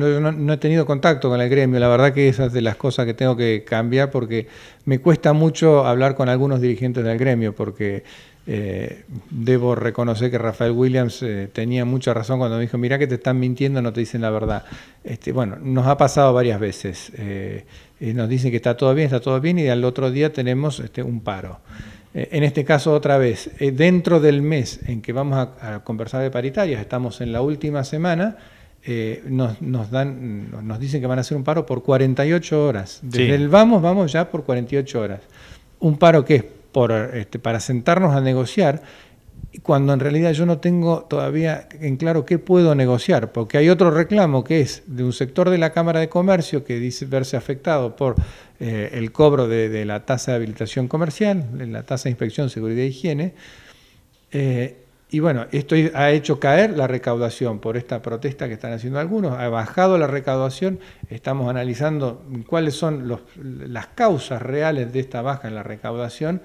no, he tenido contacto con el gremio, la verdad que esas es de las cosas que tengo que cambiar porque me cuesta mucho hablar con algunos dirigentes del gremio porque eh, debo reconocer que Rafael Williams eh, tenía mucha razón cuando me dijo, mira que te están mintiendo, no te dicen la verdad. Este, bueno, nos ha pasado varias veces. Eh, nos dicen que está todo bien, está todo bien y al otro día tenemos este, un paro. en este caso, otra vez, dentro del mes en que vamos a conversar de paritarias, estamos en la última semana, eh, nos, dan, nos dicen que van a hacer un paro por 48 horas. Desde el vamos, vamos ya por 48 horas. Un paro que es por, este, para sentarnos a negociar, cuando en realidad yo no tengo todavía en claro qué puedo negociar, porque hay otro reclamo que es de un sector de la Cámara de Comercio que dice verse afectado por eh, el cobro de, la tasa de habilitación comercial, la tasa de inspección, seguridad e higiene. Eh, y bueno, esto ha hecho caer la recaudación por esta protesta que están haciendo algunos, ha bajado la recaudación, estamos analizando cuáles son las causas reales de esta baja en la recaudación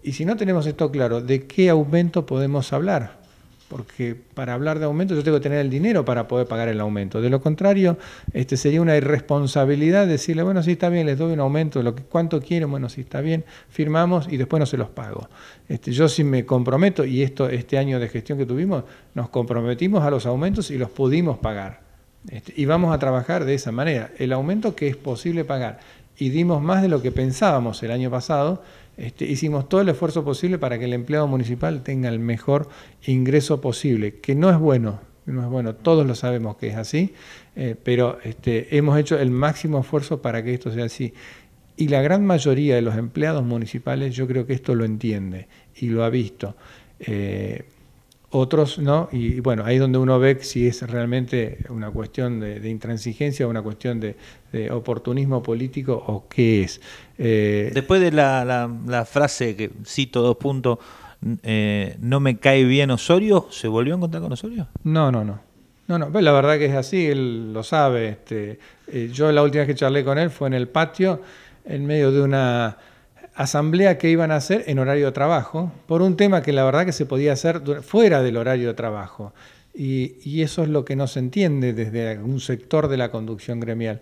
y si no tenemos esto claro, ¿de qué aumento podemos hablar? porque para hablar de aumento yo tengo que tener el dinero para poder pagar el aumento. De lo contrario, este sería una irresponsabilidad decirle, bueno, si está bien, les doy un aumento, lo que, cuánto quieren, bueno, si está bien, firmamos y después no se los pago. Este, yo sí me comprometo, y esto este año de gestión que tuvimos, nos comprometimos a los aumentos y los pudimos pagar. Este, y vamos a trabajar de esa manera, el aumento que es posible pagar. Y dimos más de lo que pensábamos el año pasado, este, hicimos todo el esfuerzo posible para que el empleado municipal tenga el mejor ingreso posible, que no es bueno, no es bueno, todos lo sabemos que es así, eh, pero este, hemos hecho el máximo esfuerzo para que esto sea así. Y la gran mayoría de los empleados municipales yo creo que esto lo entiende y lo ha visto. Eh, otros no, y, bueno, ahí es donde uno ve si es realmente una cuestión de, intransigencia, una cuestión de, oportunismo político o qué es. Eh, Después de la, frase que cito dos puntos, eh, no me cae bien Osorio, ¿se volvió a encontrar con Osorio? No, no, no. No, no, la verdad que es así, él lo sabe. Este, eh, yo la última vez que charlé con él fue en el patio, en medio de una asamblea que iban a hacer en horario de trabajo, por un tema que la verdad que se podía hacer fuera del horario de trabajo. Y, eso es lo que no se entiende desde algún sector de la conducción gremial.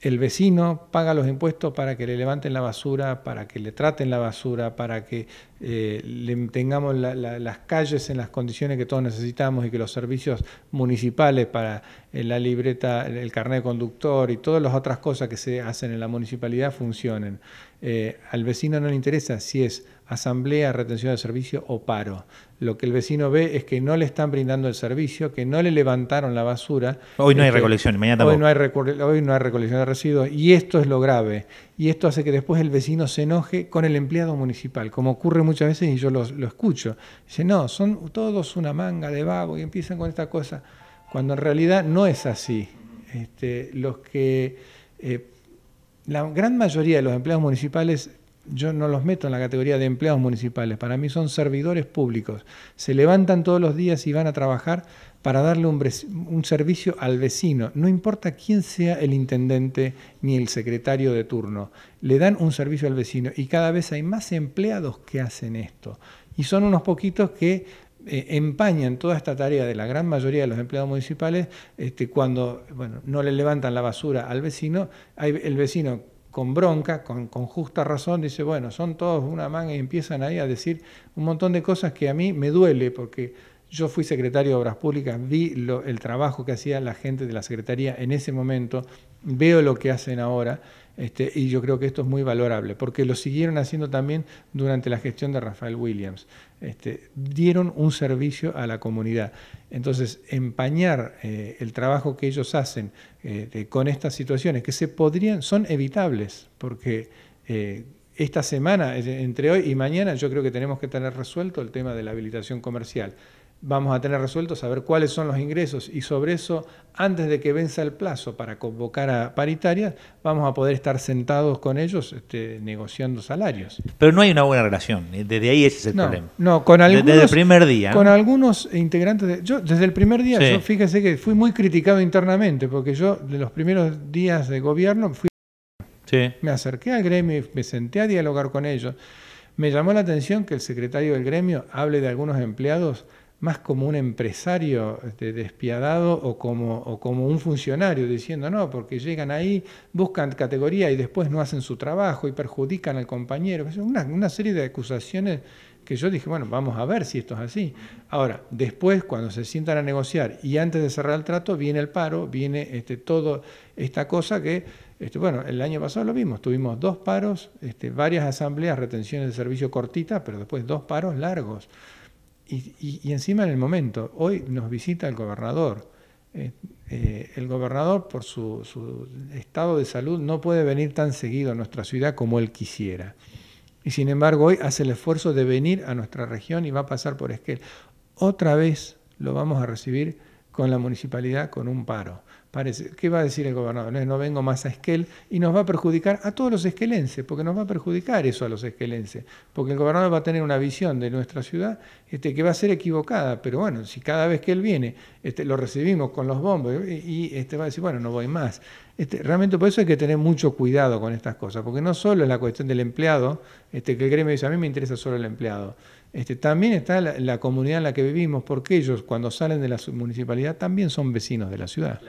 El vecino paga los impuestos para que le levanten la basura, para que le traten la basura, para que eh, le, tengamos las calles en las condiciones que todos necesitamos y que los servicios municipales para eh, la libreta, el, carnet de conductor y todas las otras cosas que se hacen en la municipalidad funcionen. Eh, al vecino no le interesa si es asamblea, retención de servicio o paro. Lo que el vecino ve es que no le están brindando el servicio, que no le levantaron la basura. Hoy no hay este, recolección, mañana tampoco. Hoy no, hay hoy no hay recolección de residuos y esto es lo grave. Y esto hace que después el vecino se enoje con el empleado municipal, como ocurre muy muchas veces y yo lo, escucho. Dice, no, son todos una manga de vago y empiezan con esta cosa, cuando en realidad no es así. Este, los que, eh, la gran mayoría de los empleados municipales, yo no los meto en la categoría de empleados municipales, para mí son servidores públicos. Se levantan todos los días y van a trabajar para darle un, servicio al vecino. No importa quién sea el intendente ni el secretario de turno, le dan un servicio al vecino y cada vez hay más empleados que hacen esto. Y son unos poquitos que eh, empañan toda esta tarea de la gran mayoría de los empleados municipales este, cuando bueno, no le levantan la basura al vecino. Hay, el vecino con bronca, con, con, justa razón, dice, bueno, son todos una manga y empiezan ahí a decir un montón de cosas que a mí me duele porque yo fui secretario de Obras Públicas, vi el trabajo que hacía la gente de la Secretaría en ese momento, veo lo que hacen ahora este, y yo creo que esto es muy valorable, porque lo siguieron haciendo también durante la gestión de Rafael Williams. Este, dieron un servicio a la comunidad. Entonces, empañar eh, el trabajo que ellos hacen eh, con estas situaciones, que se podrían, son evitables, porque... Eh, esta semana, entre hoy y mañana, yo creo que tenemos que tener resuelto el tema de la habilitación comercial vamos a tener resuelto saber cuáles son los ingresos y sobre eso, antes de que venza el plazo para convocar a paritarias, vamos a poder estar sentados con ellos este, negociando salarios. Pero no hay una buena relación, eh, desde ahí ese es el problema. No, con algunos... Desde el primer día. Con algunos integrantes... yo, desde el primer día, fíjese que fui muy criticado internamente, porque yo de los primeros días de gobierno fui... Me acerqué al gremio, me senté a dialogar con ellos. Me llamó la atención que el secretario del gremio hable de algunos empleados más como un empresario este, despiadado o como, como un funcionario diciendo no, porque llegan ahí, buscan categoría y después no hacen su trabajo y perjudican al compañero. Es una, serie de acusaciones que yo dije, bueno, vamos a ver si esto es así. Ahora, después, cuando se sientan a negociar y antes de cerrar el trato, viene el paro, viene este, toda esta cosa que, este, bueno, el año pasado lo vimos, tuvimos dos paros, este, varias asambleas, retenciones de servicio cortitas, pero después dos paros largos. Y, encima en el momento, hoy nos visita el gobernador. Eh, eh, el gobernador, por su, su, estado de salud, no puede venir tan seguido a nuestra ciudad como él quisiera. Y sin embargo, hoy hace el esfuerzo de venir a nuestra región y va a pasar por Esquel. Otra vez lo vamos a recibir con la municipalidad con un paro. Parece, ¿Qué va a decir el gobernador? No, vengo más a Esquel y nos va a perjudicar a todos los esquelenses, porque nos va a perjudicar eso a los esquelenses, porque el gobernador va a tener una visión de nuestra ciudad este, que va a ser equivocada, pero bueno, si cada vez que él viene este, lo recibimos con los bombos y, este, va a decir, bueno, no voy más. Este, realmente por eso hay que tener mucho cuidado con estas cosas, porque no solo es la cuestión del empleado, este, que el gremio dice, a mí me interesa solo el empleado este, también está la, la comunidad en la que vivimos, porque ellos cuando salen de la municipalidad también son vecinos de la ciudad.